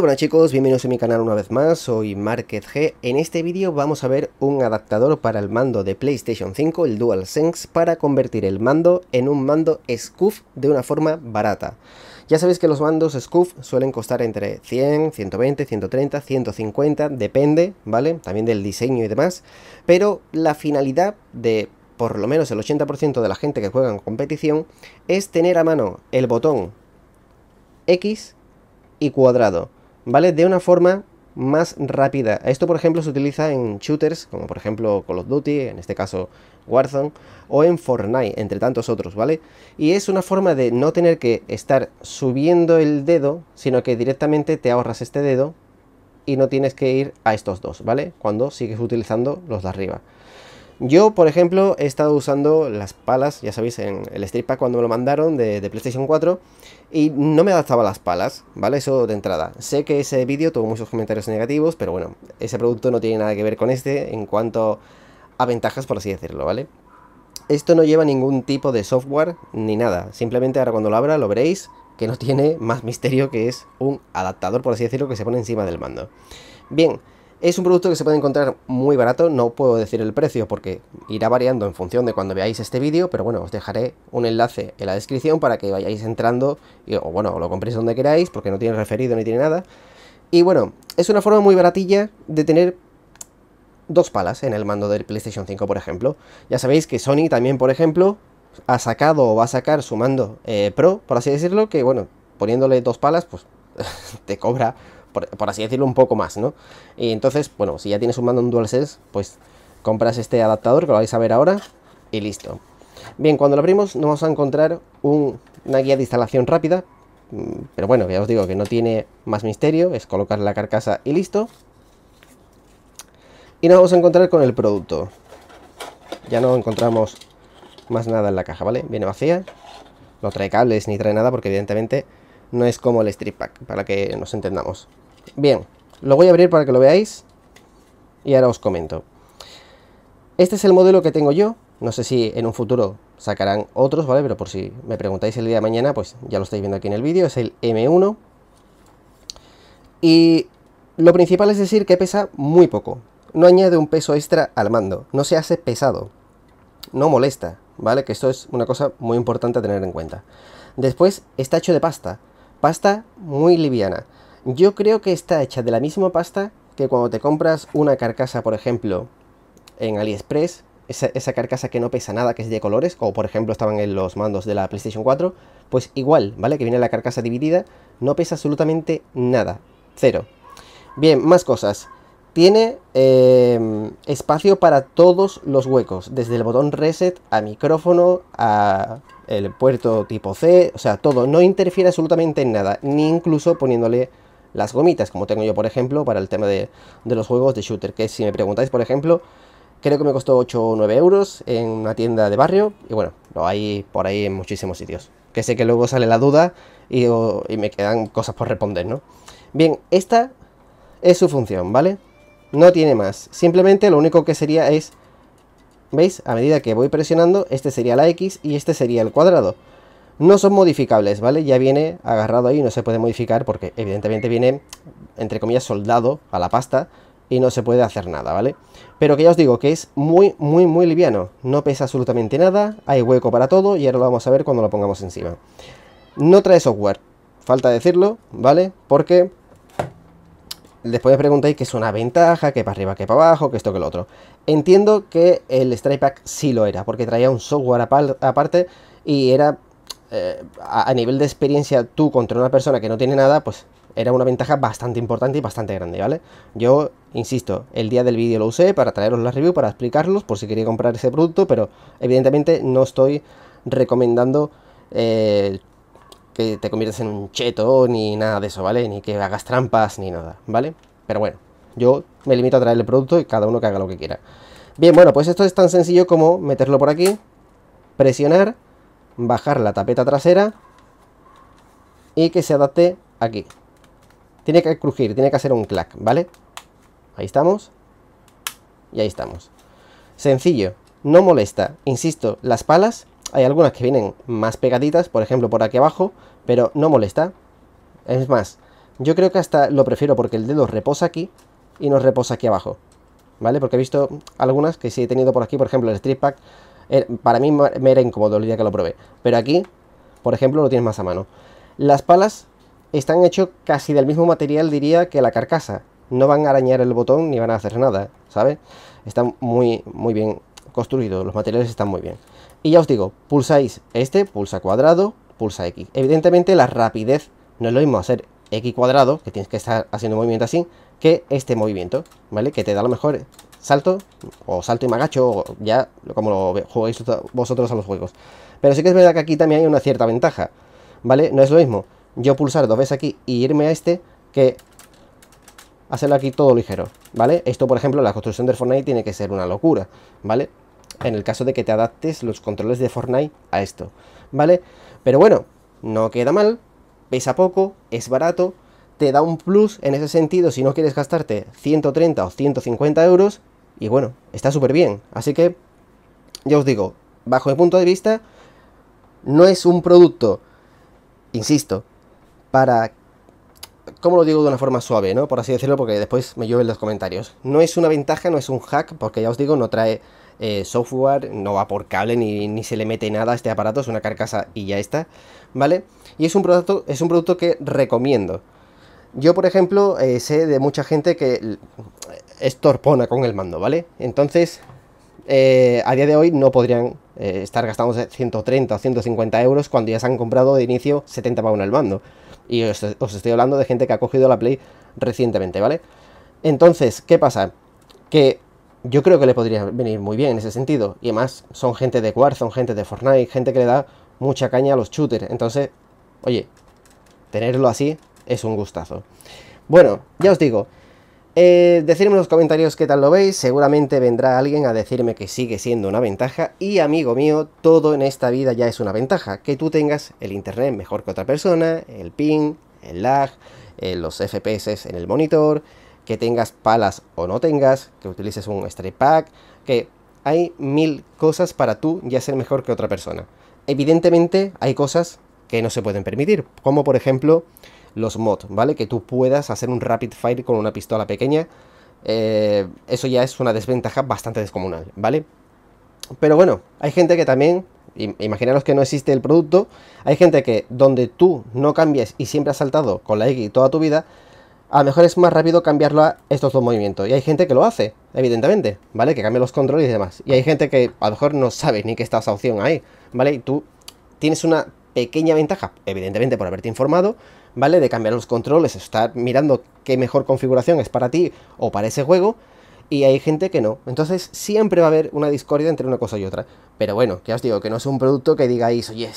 Hola chicos, bienvenidos a mi canal una vez más, soy MarketG G. En este vídeo vamos a ver un adaptador para el mando de PlayStation 5, el DualSense, para convertir el mando en un mando SCUF de una forma barata. Ya sabéis que los mandos SCUF suelen costar entre 100, 120, 130, 150, depende, ¿vale? También del diseño y demás, pero la finalidad de por lo menos el 80% de la gente que juega en competición es tener a mano el botón X y cuadrado ¿vale? De una forma más rápida. Esto, por ejemplo, se utiliza en shooters, como por ejemplo Call of Duty, en este caso Warzone, o en Fortnite, entre tantos otros, ¿vale? Y es una forma de no tener que estar subiendo el dedo, sino que directamente te ahorras este dedo y no tienes que ir a estos dos, ¿vale? Cuando sigues utilizando los de arriba. Yo, por ejemplo, he estado usando las palas, ya sabéis, en el Street Pack cuando me lo mandaron de, de PlayStation 4 y no me adaptaba las palas, ¿vale? Eso de entrada. Sé que ese vídeo tuvo muchos comentarios negativos, pero bueno, ese producto no tiene nada que ver con este en cuanto a ventajas, por así decirlo, ¿vale? Esto no lleva ningún tipo de software ni nada, simplemente ahora cuando lo abra lo veréis que no tiene más misterio que es un adaptador, por así decirlo, que se pone encima del mando. Bien, es un producto que se puede encontrar muy barato, no puedo decir el precio porque irá variando en función de cuando veáis este vídeo, pero bueno, os dejaré un enlace en la descripción para que vayáis entrando, y, o bueno, lo compréis donde queráis porque no tiene referido ni tiene nada. Y bueno, es una forma muy baratilla de tener dos palas en el mando del PlayStation 5, por ejemplo. Ya sabéis que Sony también, por ejemplo, ha sacado o va a sacar su mando eh, Pro, por así decirlo, que bueno, poniéndole dos palas, pues te cobra por, así decirlo, un poco más, ¿no? Y entonces, bueno, si ya tienes un mando en DualSense, pues compras este adaptador, que lo vais a ver ahora, y listo. Bien, cuando lo abrimos nos vamos a encontrar una guía de instalación rápida, mm, pero bueno, ya os digo que no tiene más misterio, es colocar la carcasa y listo. Y nos vamos a encontrar con el producto. Ya no encontramos más nada en la caja, ¿vale? Viene vacía, no trae cables ni trae nada porque evidentemente no es como el strip Pack, para que nos entendamos. Bien, lo voy a abrir para que lo veáis y ahora os comento. Este es el modelo que tengo yo. No sé si en un futuro sacarán otros, ¿vale? Pero por si me preguntáis el día de mañana, pues ya lo estáis viendo aquí en el vídeo. Es el M1. Y lo principal es decir que pesa muy poco. No añade un peso extra al mando. No se hace pesado. No molesta, ¿vale? Que esto es una cosa muy importante a tener en cuenta. Después está hecho de pasta. Pasta muy liviana. Yo creo que está hecha de la misma pasta que cuando te compras una carcasa, por ejemplo, en AliExpress, esa, carcasa que no pesa nada, que es de colores, como por ejemplo estaban en los mandos de la PlayStation 4, pues igual, ¿vale? Que viene la carcasa dividida, no pesa absolutamente nada, cero. Bien, más cosas. Tiene em, espacio para todos los huecos, desde el botón reset a micrófono, a el puerto tipo C, o sea, todo. No interfiere absolutamente en nada, ni incluso poniéndole las gomitas, como tengo yo, por ejemplo, para el tema de, los juegos de shooter, que si me preguntáis, por ejemplo, creo que me costó 8 o 9 euros en una tienda de barrio, y bueno, lo hay por ahí en muchísimos sitios. Que sé que luego sale la duda y me quedan cosas por responder, ¿no? Bien, esta es su función, ¿vale? No tiene más. Simplemente lo único que sería es... ¿Veis? A medida que voy presionando, este sería la X y este sería el cuadrado. No son modificables, ¿vale? Ya viene agarrado ahí, no se puede modificar porque evidentemente viene, entre comillas, soldado a la pasta y no se puede hacer nada, ¿vale? Pero que ya os digo que es muy, muy, muy liviano. No pesa absolutamente nada, hay hueco para todo y ahora lo vamos a ver cuando lo pongamos encima. No trae software, falta decirlo, ¿vale? Porque Después me preguntáis que es una ventaja, que para arriba, que para abajo, que esto, que lo otro. Entiendo que el Strike Pack sí lo era, porque traía un software aparte y era eh, a, nivel de experiencia tú contra una persona que no tiene nada, pues era una ventaja bastante importante y bastante grande, ¿vale? Yo, insisto, el día del vídeo lo usé para traeros la review, para explicarlos, por si quería comprar ese producto, pero evidentemente no estoy recomendando eh, que te conviertas en un cheto ni nada de eso, ¿vale? Ni que hagas trampas ni nada, ¿vale? Pero bueno, yo me limito a traer el producto y cada uno que haga lo que quiera. Bien, bueno, pues esto es tan sencillo como meterlo por aquí, presionar, bajar la tapeta trasera y que se adapte aquí. Tiene que crujir, tiene que hacer un clac, ¿vale? Ahí estamos. Y ahí estamos. Sencillo, no molesta. Insisto, las palas hay algunas que vienen más pegaditas, por ejemplo por aquí abajo, pero no molesta. Es más, yo creo que hasta lo prefiero porque el dedo reposa aquí y no reposa aquí abajo. ¿Vale? Porque he visto algunas que sí he tenido por aquí, por ejemplo el strip Pack, eh, para mí me era incómodo el día que lo probé. Pero aquí, por ejemplo, lo tienes más a mano. Las palas están hechas casi del mismo material, diría, que la carcasa. No van a arañar el botón ni van a hacer nada, ¿sabes? Están muy, muy bien construidos, los materiales están muy bien. Y ya os digo, pulsáis este, pulsa cuadrado, pulsa X. Evidentemente la rapidez no es lo mismo hacer X cuadrado, que tienes que estar haciendo movimiento así, que este movimiento, ¿vale? Que te da lo mejor salto, o salto y magacho, o ya como lo jugáis vosotros a los juegos. Pero sí que es verdad que aquí también hay una cierta ventaja, ¿vale? No es lo mismo yo pulsar dos veces aquí y irme a este que hacerlo aquí todo ligero, ¿vale? Esto, por ejemplo, la construcción del Fortnite tiene que ser una locura, ¿vale? en el caso de que te adaptes los controles de Fortnite a esto, ¿vale? Pero bueno, no queda mal, pesa poco, es barato, te da un plus en ese sentido si no quieres gastarte 130 o 150 euros y bueno, está súper bien. Así que, ya os digo, bajo mi punto de vista, no es un producto, insisto, para... ¿Cómo lo digo de una forma suave, no? Por así decirlo, porque después me llueven los comentarios. No es una ventaja, no es un hack, porque ya os digo, no trae eh, software, no va por cable ni, se le mete nada a este aparato, es una carcasa y ya está, ¿vale? Y es un producto, es un producto que recomiendo. Yo, por ejemplo, eh, sé de mucha gente que es con el mando, ¿vale? Entonces, eh, a día de hoy no podrían estar gastando 130 o 150 euros cuando ya se han comprado de inicio 70 uno el mando. Y os, estoy hablando de gente que ha cogido la Play recientemente, ¿vale? Entonces, ¿qué pasa? Que yo creo que le podría venir muy bien en ese sentido. Y además, son gente de son gente de Fortnite, gente que le da mucha caña a los shooters. Entonces, oye, tenerlo así es un gustazo. Bueno, ya os digo. Eh, en los comentarios qué tal lo veis, seguramente vendrá alguien a decirme que sigue siendo una ventaja y amigo mío, todo en esta vida ya es una ventaja, que tú tengas el internet mejor que otra persona, el ping, el lag, eh, los FPS en el monitor, que tengas palas o no tengas, que utilices un straight pack, que hay mil cosas para tú ya ser mejor que otra persona. Evidentemente hay cosas que no se pueden permitir, como por ejemplo los mods, ¿vale? Que tú puedas hacer un rapid fire con una pistola pequeña. Eh, eso ya es una desventaja bastante descomunal, ¿vale? Pero bueno, hay gente que también, imaginaros que no existe el producto, hay gente que donde tú no cambies y siempre has saltado con la X toda tu vida, a lo mejor es más rápido cambiarlo a estos dos movimientos. Y hay gente que lo hace, evidentemente, ¿vale? Que cambie los controles y demás. Y hay gente que a lo mejor no sabe ni que está esa opción ahí, ¿vale? Y tú tienes una pequeña ventaja, evidentemente por haberte informado, ¿vale? De cambiar los controles, estar mirando qué mejor configuración es para ti o para ese juego. Y hay gente que no. Entonces siempre va a haber una discordia entre una cosa y otra. Pero bueno, ya os digo, que no es un producto que digáis, oye,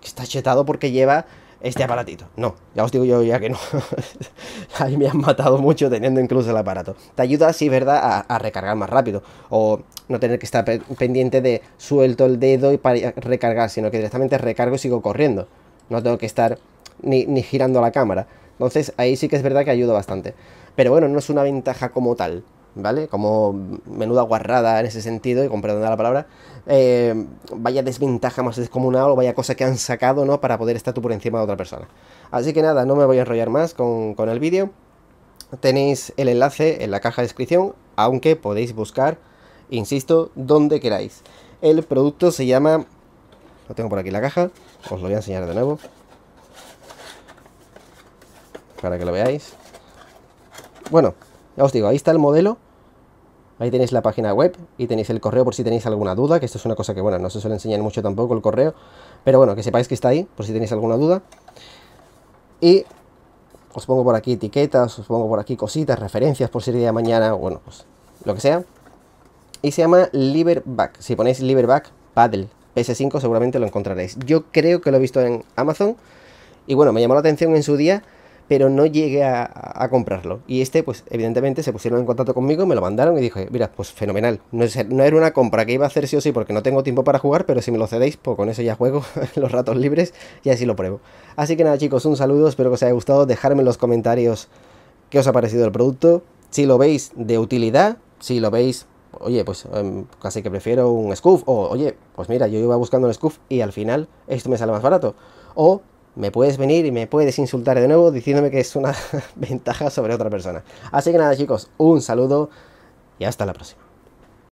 que está chetado porque lleva este aparatito. No, ya os digo yo ya que no. ahí me han matado mucho teniendo incluso el aparato. Te ayuda, sí, ¿verdad?, a, recargar más rápido. O no tener que estar pendiente de suelto el dedo y para recargar, sino que directamente recargo y sigo corriendo. No tengo que estar ni, ni girando la cámara. Entonces ahí sí que es verdad que ayuda bastante. Pero bueno, no es una ventaja como tal. ¿vale? Como menuda guarrada en ese sentido, y con la palabra, eh, vaya desventaja más descomunal o vaya cosa que han sacado, ¿no? Para poder estar tú por encima de otra persona. Así que nada, no me voy a enrollar más con, con el vídeo. Tenéis el enlace en la caja de descripción, aunque podéis buscar, insisto, donde queráis. El producto se llama... Lo tengo por aquí la caja, os lo voy a enseñar de nuevo. Para que lo veáis. Bueno, ya os digo, ahí está el modelo. Ahí tenéis la página web y tenéis el correo por si tenéis alguna duda, que esto es una cosa que, bueno, no se suele enseñar mucho tampoco el correo, pero bueno, que sepáis que está ahí por si tenéis alguna duda. Y os pongo por aquí etiquetas, os pongo por aquí cositas, referencias por si el día de mañana, bueno, pues lo que sea. Y se llama Liberback. Si ponéis Liverback Paddle PS5 seguramente lo encontraréis. Yo creo que lo he visto en Amazon y bueno, me llamó la atención en su día pero no llegué a, comprarlo. Y este, pues evidentemente se pusieron en contacto conmigo, me lo mandaron y dije, mira, pues fenomenal. No, no era una compra que iba a hacer sí o sí porque no tengo tiempo para jugar, pero si me lo cedéis, pues con eso ya juego los ratos libres y así lo pruebo. Así que nada chicos, un saludo, espero que os haya gustado, dejadme en los comentarios qué os ha parecido el producto, si lo veis de utilidad, si lo veis oye, pues em, casi que prefiero un scoof. o oye, pues mira, yo iba buscando un scoof y al final esto me sale más barato. O me puedes venir y me puedes insultar de nuevo diciéndome que es una ventaja sobre otra persona. Así que nada chicos, un saludo y hasta la próxima.